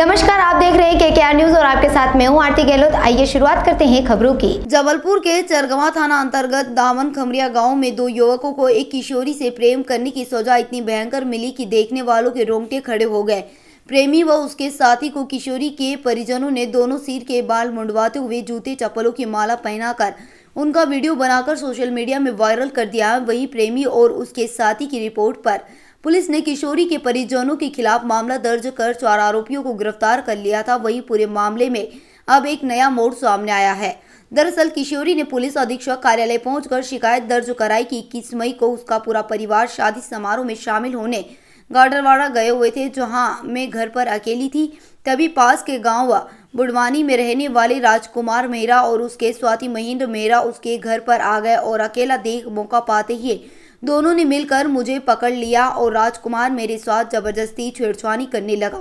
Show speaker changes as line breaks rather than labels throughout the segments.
नमस्कार आप देख रहे हैं के के आर न्यूज और आपके साथ मैं हूं आरती गहलोत आइए शुरुआत करते हैं खबरों की जबलपुर के चरगवा थाना अंतर्गत दामन खमरिया गांव में दो युवकों को एक किशोरी से प्रेम करने की सजा इतनी भयंकर मिली कि देखने वालों के रोंगटे खड़े हो गए प्रेमी व उसके साथी को किशोरी के परिजनों ने दोनों सिर के बाल मुंडवाते हुए जूते चप्पलों की माला पहनाकर उनका वीडियो बनाकर सोशल मीडिया में वायरल कर दिया वही प्रेमी और उसके साथी की रिपोर्ट पर पुलिस ने किशोरी के परिजनों के खिलाफ मामला दर्ज कर चार आरोपियों को गिरफ्तार कर लिया था वही पूरे मामले में अब एक नया मोड़ सामने आया है दरअसल किशोरी ने पुलिस अधीक्षक कार्यालय पहुंचकर शिकायत दर्ज कराई कि 21 मई को उसका पूरा परिवार शादी समारोह में शामिल होने गाडरवाड़ा गए हुए थे जहां मैं घर पर अकेली थी तभी पास के गांव व बुडवानी में रहने वाले राजकुमार मेहरा और उसके स्वाति महेंद्र मेहरा उसके घर पर आ गए और अकेला देख मौका पाते ही दोनों ने मिलकर मुझे पकड़ लिया और राजकुमार मेरे साथ जबरदस्ती छेड़छाड़ी करने लगा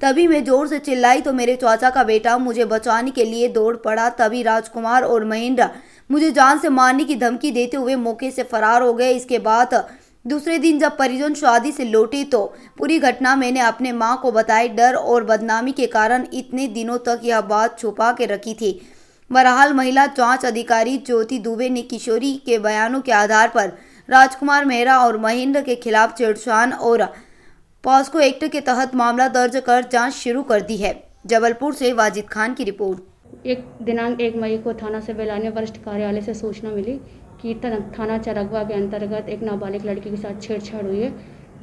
तभी मैं जोर से चिल्लाई तो मेरे चाचा का बेटा मुझे बचाने के लिए दौड़ पड़ा तभी राजकुमार और महेंद्र मुझे जान से मारने की धमकी देते हुए मौके से फरार हो गए इसके बाद दूसरे दिन जब परिजन शादी से लौटे तो पूरी घटना मैंने अपने माँ को बताई डर और बदनामी के कारण इतने दिनों तक यह बात छुपा के रखी थी बहरहाल महिला जांच अधिकारी ज्योति दुबे ने किशोरी के बयानों के आधार पर राजकुमार मेहरा और महेंद्र के खिलाफ छेड़छाड़ और पॉस्को एक्ट के तहत मामला दर्ज कर जांच शुरू कर दी है जबलपुर से वाजिद खान की रिपोर्ट एक दिनांक एक
मई को थाना से बेलान्य वरिष्ठ कार्यालय से सूचना मिली कि थाना चरगवा के अंतर्गत एक नाबालिग लड़की के साथ छेड़छाड़ हुई है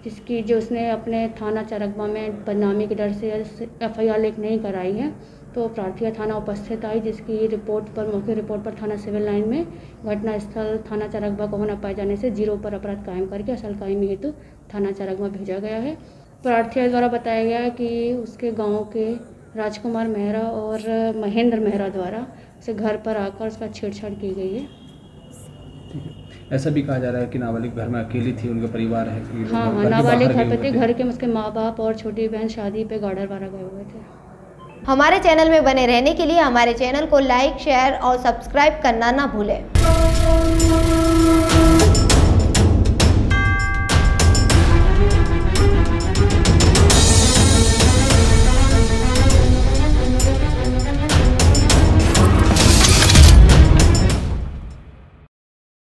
जिसकी जो उसने अपने थाना चरगवा में बदनामी के डर से एफ आई आर नहीं कराई है तो प्रार्थिया थाना उपस्थित आई जिसकी रिपोर्ट पर मुख्य रिपोर्ट पर थाना सिविल लाइन में घटनास्थल थाना चरकबा को न पाए जाने से जीरो पर अपराध कायम करके असल कायमी हेतु थाना चरकबा भेजा गया है प्रार्थिया द्वारा बताया गया कि उसके गाँव के राजकुमार मेहरा और महेंद्र मेहरा द्वारा उसे घर पर आकर उसका छेड़छाड़ की गई है
ऐसा भी कहा जा रहा है कि नाबालिग घर में अकेली थी उनका परिवार है हाँ हाँ नाबालिग घर पे थे घर
के उसके माँ बाप और छोटी बहन शादी पे गार्डर वारा गए हुए थे
हमारे चैनल में बने रहने के लिए हमारे चैनल को लाइक शेयर और सब्सक्राइब करना ना भूलें